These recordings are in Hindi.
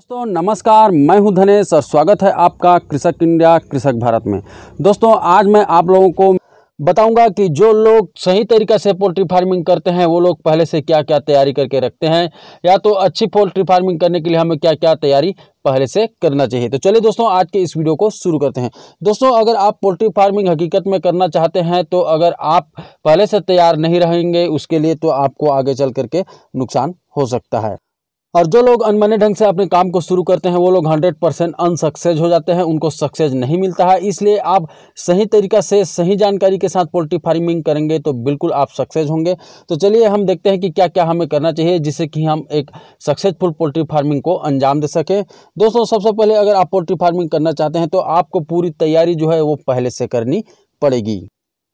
दोस्तों नमस्कार मैं हूं धनेश और स्वागत है आपका कृषक इंडिया कृषक भारत में दोस्तों आज मैं आप लोगों को बताऊंगा कि जो लोग सही तरीके से पोल्ट्री फार्मिंग करते हैं वो लोग पहले से क्या क्या तैयारी करके रखते हैं या तो अच्छी पोल्ट्री फार्मिंग करने के लिए हमें क्या क्या तैयारी पहले से करना चाहिए तो चलिए दोस्तों आज के इस वीडियो को शुरू करते हैं दोस्तों अगर आप पोल्ट्री फार्मिंग हकीकत में करना चाहते हैं तो अगर आप पहले से तैयार नहीं रहेंगे उसके लिए तो आपको आगे चल करके नुकसान हो सकता है और जो लोग अनमने ढंग से अपने काम को शुरू करते हैं वो लोग हंड्रेड परसेंट अनसक्सेस हो जाते हैं उनको सक्सेस नहीं मिलता है इसलिए आप सही तरीका से सही जानकारी के साथ पोल्ट्री फार्मिंग करेंगे तो बिल्कुल आप सक्सेस होंगे तो चलिए हम देखते हैं कि क्या क्या हमें करना चाहिए जिससे कि हम एक सक्सेसफुल पोल्ट्री फार्मिंग को अंजाम दे सकें दोस्तों सबसे पहले अगर आप पोल्ट्री फार्मिंग करना चाहते हैं तो आपको पूरी तैयारी जो है वो पहले से करनी पड़ेगी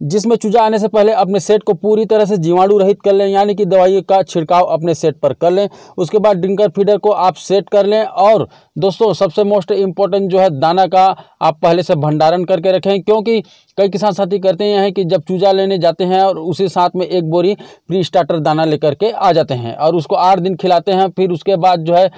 जिसमें चूजा आने से पहले अपने सेट को पूरी तरह से जीवाणु रहित कर लें यानी कि दवाई का छिड़काव अपने सेट पर कर लें उसके बाद ड्रिंकर फीडर को आप सेट कर लें और दोस्तों सबसे मोस्ट इम्पॉर्टेंट जो है दाना का आप पहले से भंडारण करके रखें क्योंकि कई किसान साथी करते हैं कि जब चूजा लेने जाते हैं और उसी साथ में एक बोरी प्री स्टार्टर दाना लेकर के आ जाते हैं और उसको आठ दिन खिलाते हैं फिर उसके बाद जो है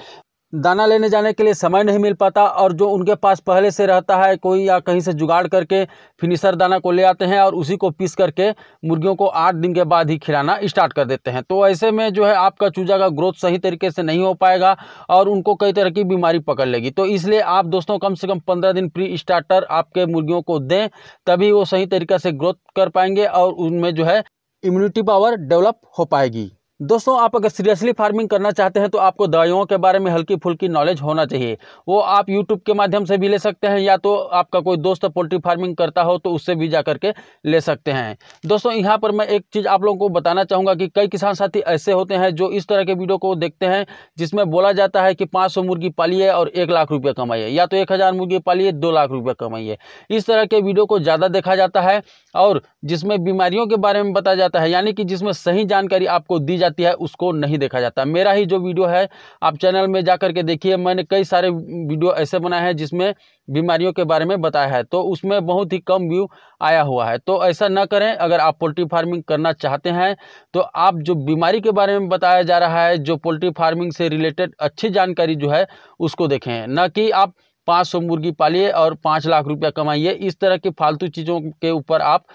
दाना लेने जाने के लिए समय नहीं मिल पाता और जो उनके पास पहले से रहता है कोई या कहीं से जुगाड़ करके फिनिशर दाना को ले आते हैं और उसी को पीस करके मुर्गियों को आठ दिन के बाद ही खिलाना स्टार्ट कर देते हैं तो ऐसे में जो है आपका चूजा का ग्रोथ सही तरीके से नहीं हो पाएगा और उनको कई तरह की बीमारी पकड़ लेगी तो इसलिए आप दोस्तों कम से कम पंद्रह दिन प्री स्टार्टर आपके मुर्गियों को दें तभी वो सही तरीके से ग्रोथ कर पाएंगे और उनमें जो है इम्यूनिटी पावर डेवलप हो पाएगी दोस्तों आप अगर सीरियसली फार्मिंग करना चाहते हैं तो आपको दवाइयों के बारे में हल्की फुल्की नॉलेज होना चाहिए वो आप यूट्यूब के माध्यम से भी ले सकते हैं या तो आपका कोई दोस्त पोल्ट्री फार्मिंग करता हो तो उससे भी जा करके ले सकते हैं दोस्तों यहाँ पर मैं एक चीज़ आप लोगों को बताना चाहूँगा कि कई किसान साथी ऐसे होते हैं जो इस तरह के वीडियो को देखते हैं जिसमें बोला जाता है कि पाँच मुर्गी पालिए और एक लाख रुपये कमाइए या तो एक मुर्गी पालिए दो लाख रुपये कमाइए इस तरह के वीडियो को ज़्यादा देखा जाता है और जिसमें बीमारियों के बारे में बताया जाता है यानी कि जिसमें सही जानकारी आपको दी जाती है उसको नहीं देखा जाता मेरा ही जो वीडियो है आप चैनल में जा करके देखिए मैंने कई सारे वीडियो ऐसे बनाए हैं जिसमें बीमारियों के बारे में बताया है तो उसमें बहुत ही कम व्यू आया हुआ है तो ऐसा ना करें अगर आप पोल्ट्री फार्मिंग करना चाहते हैं तो आप जो बीमारी के बारे में बताया जा रहा है जो पोल्ट्री फार्मिंग से रिलेटेड अच्छी जानकारी जो है उसको देखें ना कि आप पाँच सौ मुर्गी पालिए और पाँच लाख रुपया कमाइए इस तरह की फालतू चीज़ों के ऊपर आप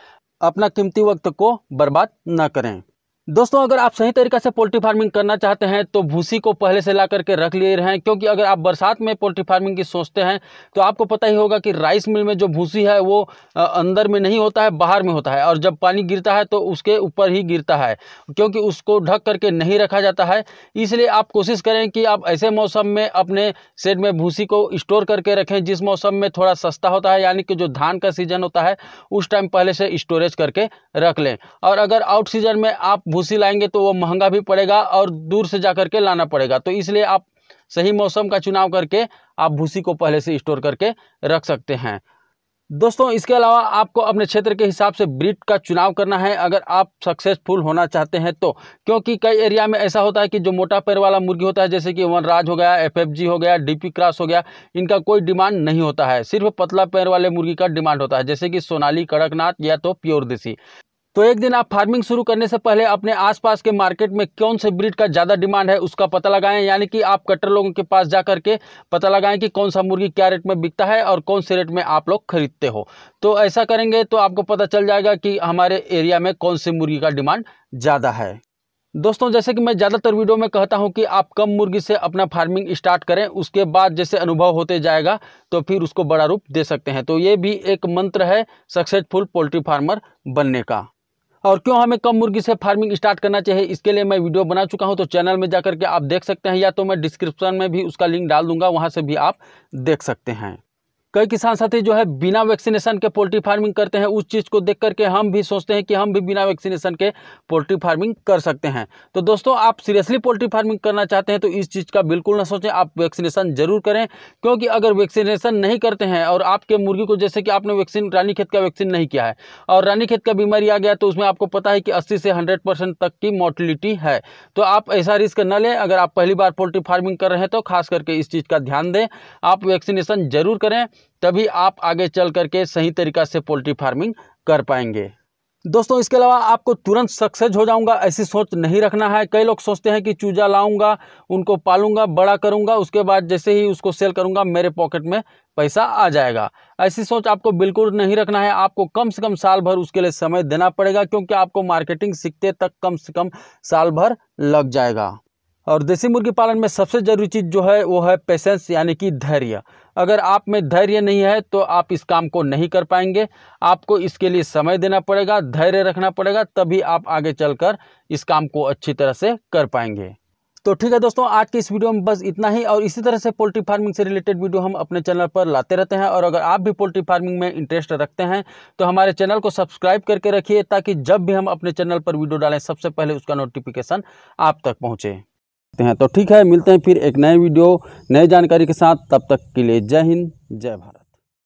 अपना कीमती वक्त को बर्बाद ना करें दोस्तों अगर आप सही तरीक़े से पोल्ट्री फार्मिंग करना चाहते हैं तो भूसी को पहले से ला करके रख लिए हैं क्योंकि अगर आप बरसात में पोल्ट्री फार्मिंग की सोचते हैं तो आपको पता ही होगा कि राइस मिल में जो भूसी है वो अंदर में नहीं होता है बाहर में होता है और जब पानी गिरता है तो उसके ऊपर ही गिरता है क्योंकि उसको ढक करके नहीं रखा जाता है इसलिए आप कोशिश करें कि आप ऐसे मौसम में अपने शेड में भूसी को स्टोर करके रखें जिस मौसम में थोड़ा सस्ता होता है यानी कि जो धान का सीजन होता है उस टाइम पहले से स्टोरेज करके रख लें और अगर आउट सीजन में आप भूसी लाएंगे तो वो महंगा भी पड़ेगा और दूर से जा कर के लाना पड़ेगा तो इसलिए आप सही मौसम का चुनाव करके आप भूसी को पहले से स्टोर करके रख सकते हैं दोस्तों इसके अलावा आपको अपने क्षेत्र के हिसाब से ब्रिड का चुनाव करना है अगर आप सक्सेसफुल होना चाहते हैं तो क्योंकि कई एरिया में ऐसा होता है कि जो मोटा पैर वाला मुर्गी होता है जैसे कि वनराज हो गया एफएफजी हो गया डीपी क्रॉस हो गया इनका कोई डिमांड नहीं होता है सिर्फ पतला पैर वाले मुर्गी का डिमांड होता है जैसे कि सोनाली कड़कनाथ या तो प्योर देसी तो एक दिन आप फार्मिंग शुरू करने से पहले अपने आसपास के मार्केट में कौन से ब्रीड का ज़्यादा डिमांड है उसका पता लगाएं यानी कि आप कट्टर लोगों के पास जा करके पता लगाएं कि कौन सा मुर्गी क्या रेट में बिकता है और कौन से रेट में आप लोग खरीदते हो तो ऐसा करेंगे तो आपको पता चल जाएगा कि हमारे एरिया में कौन सी मुर्गी का डिमांड ज़्यादा है दोस्तों जैसे कि मैं ज़्यादातर वीडियो में कहता हूं कि आप कम मुर्गी से अपना फार्मिंग स्टार्ट करें उसके बाद जैसे अनुभव होते जाएगा तो फिर उसको बड़ा रूप दे सकते हैं तो ये भी एक मंत्र है सक्सेसफुल पोल्ट्री फार्मर बनने का और क्यों हमें कम मुर्गी से फार्मिंग स्टार्ट करना चाहिए इसके लिए मैं वीडियो बना चुका हूं तो चैनल में जाकर के आप देख सकते हैं या तो मैं डिस्क्रिप्शन में भी उसका लिंक डाल दूंगा वहां से भी आप देख सकते हैं कई किसान साथी जो है बिना वैक्सीनेशन के पोल्ट्री फार्मिंग करते हैं उस चीज़ को देख करके हम भी सोचते हैं कि हम भी बिना वैक्सीनेशन के पोल्ट्री फार्मिंग कर सकते हैं तो दोस्तों आप सीरियसली पोल्ट्री फार्मिंग करना चाहते हैं तो इस चीज़ का बिल्कुल ना सोचें आप वैक्सीनेशन जरूर करें क्योंकि अगर वैक्सीनेशन नहीं करते हैं और आपके मुर्गी को जैसे कि आपने वैक्सीन रानी खेत का वैक्सीन नहीं किया है और रानी खेत का बीमारी आ गया तो उसमें आपको पता है कि अस्सी से हंड्रेड तक की मोर्टिलिटी है तो आप ऐसा रिस्क न लें अगर आप पहली बार पोल्ट्री फार्मिंग कर रहे हैं तो खास करके इस चीज़ का ध्यान दें आप वैक्सीनेशन जरूर करें तभी आप आगे चल करके सही तरीका से पोल्ट्री फार्मिंग कर पाएंगे दोस्तों इसके अलावा आपको तुरंत सक्सेस हो जाऊंगा ऐसी सोच नहीं रखना है कई लोग सोचते हैं कि चूजा लाऊंगा उनको पालूंगा बड़ा करूंगा उसके बाद जैसे ही उसको सेल करूंगा मेरे पॉकेट में पैसा आ जाएगा ऐसी सोच आपको बिल्कुल नहीं रखना है आपको कम से कम साल भर उसके लिए समय देना पड़ेगा क्योंकि आपको मार्केटिंग सीखते तक कम से कम साल भर लग जाएगा और देसी मुर्गी पालन में सबसे ज़रूरी चीज़ जो है वो है पेशेंस यानी कि धैर्य अगर आप में धैर्य नहीं है तो आप इस काम को नहीं कर पाएंगे आपको इसके लिए समय देना पड़ेगा धैर्य रखना पड़ेगा तभी आप आगे चलकर इस काम को अच्छी तरह से कर पाएंगे तो ठीक है दोस्तों आज के इस वीडियो में बस इतना ही और इसी तरह से पोल्ट्री फार्मिंग से रिलेटेड वीडियो हम अपने चैनल पर लाते रहते हैं और अगर आप भी पोल्ट्री फार्मिंग में इंटरेस्ट रखते हैं तो हमारे चैनल को सब्सक्राइब करके रखिए ताकि जब भी हम अपने चैनल पर वीडियो डालें सबसे पहले उसका नोटिफिकेशन आप तक पहुँचे सकते हैं तो ठीक है मिलते हैं फिर एक नए वीडियो नए जानकारी के साथ तब तक के लिए जय हिंद जय भारत